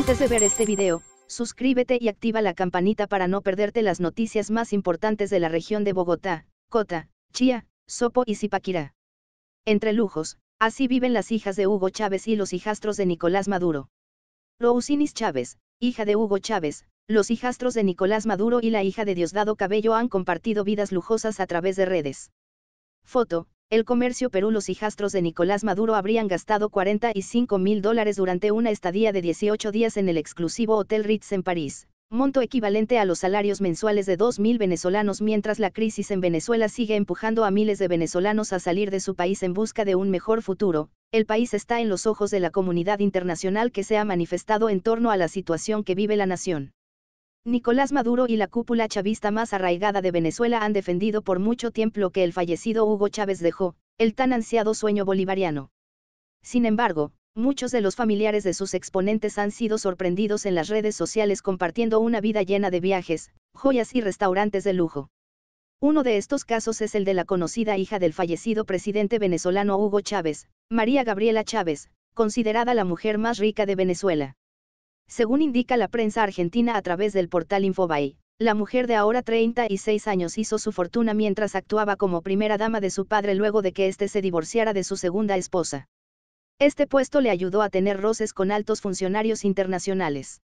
Antes de ver este video, suscríbete y activa la campanita para no perderte las noticias más importantes de la región de Bogotá, Cota, Chía, Sopo y Zipaquirá. Entre lujos, así viven las hijas de Hugo Chávez y los hijastros de Nicolás Maduro. Rousinis Chávez, hija de Hugo Chávez, los hijastros de Nicolás Maduro y la hija de Diosdado Cabello han compartido vidas lujosas a través de redes. Foto, el comercio Perú los hijastros de Nicolás Maduro habrían gastado 45 mil dólares durante una estadía de 18 días en el exclusivo Hotel Ritz en París, monto equivalente a los salarios mensuales de mil venezolanos mientras la crisis en Venezuela sigue empujando a miles de venezolanos a salir de su país en busca de un mejor futuro. El país está en los ojos de la comunidad internacional que se ha manifestado en torno a la situación que vive la nación. Nicolás Maduro y la cúpula chavista más arraigada de Venezuela han defendido por mucho tiempo lo que el fallecido Hugo Chávez dejó, el tan ansiado sueño bolivariano. Sin embargo, muchos de los familiares de sus exponentes han sido sorprendidos en las redes sociales compartiendo una vida llena de viajes, joyas y restaurantes de lujo. Uno de estos casos es el de la conocida hija del fallecido presidente venezolano Hugo Chávez, María Gabriela Chávez, considerada la mujer más rica de Venezuela. Según indica la prensa argentina a través del portal Infobay, la mujer de ahora 36 años hizo su fortuna mientras actuaba como primera dama de su padre luego de que éste se divorciara de su segunda esposa. Este puesto le ayudó a tener roces con altos funcionarios internacionales.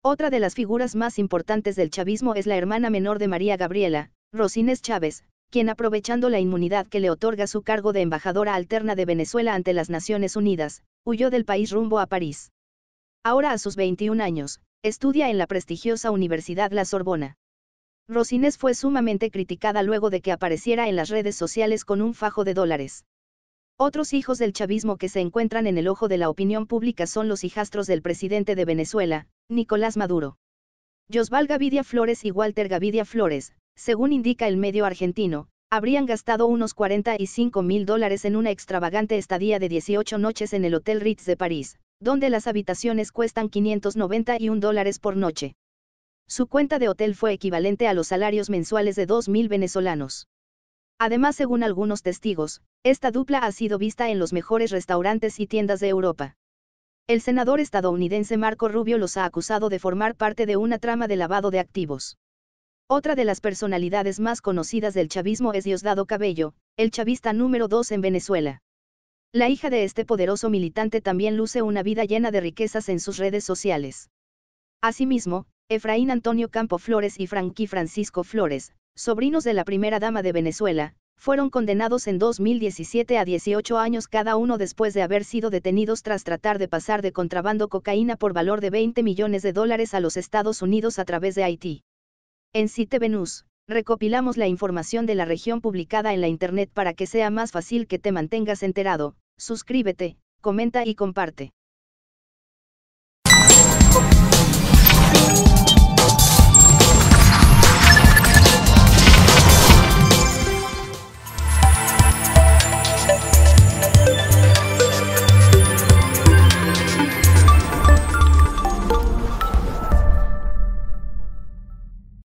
Otra de las figuras más importantes del chavismo es la hermana menor de María Gabriela, Rosines Chávez, quien aprovechando la inmunidad que le otorga su cargo de embajadora alterna de Venezuela ante las Naciones Unidas, huyó del país rumbo a París. Ahora a sus 21 años, estudia en la prestigiosa Universidad La Sorbona. Rosines fue sumamente criticada luego de que apareciera en las redes sociales con un fajo de dólares. Otros hijos del chavismo que se encuentran en el ojo de la opinión pública son los hijastros del presidente de Venezuela, Nicolás Maduro. Josval Gavidia Flores y Walter Gavidia Flores, según indica el medio argentino, habrían gastado unos 45 mil dólares en una extravagante estadía de 18 noches en el Hotel Ritz de París, donde las habitaciones cuestan 591 dólares por noche. Su cuenta de hotel fue equivalente a los salarios mensuales de 2.000 venezolanos. Además, según algunos testigos, esta dupla ha sido vista en los mejores restaurantes y tiendas de Europa. El senador estadounidense Marco Rubio los ha acusado de formar parte de una trama de lavado de activos. Otra de las personalidades más conocidas del chavismo es Diosdado Cabello, el chavista número 2 en Venezuela. La hija de este poderoso militante también luce una vida llena de riquezas en sus redes sociales. Asimismo, Efraín Antonio Campo Flores y Franqui Francisco Flores, sobrinos de la primera dama de Venezuela, fueron condenados en 2017 a 18 años cada uno después de haber sido detenidos tras tratar de pasar de contrabando cocaína por valor de 20 millones de dólares a los Estados Unidos a través de Haití. En Cite Venus, Recopilamos la información de la región publicada en la Internet para que sea más fácil que te mantengas enterado, suscríbete, comenta y comparte.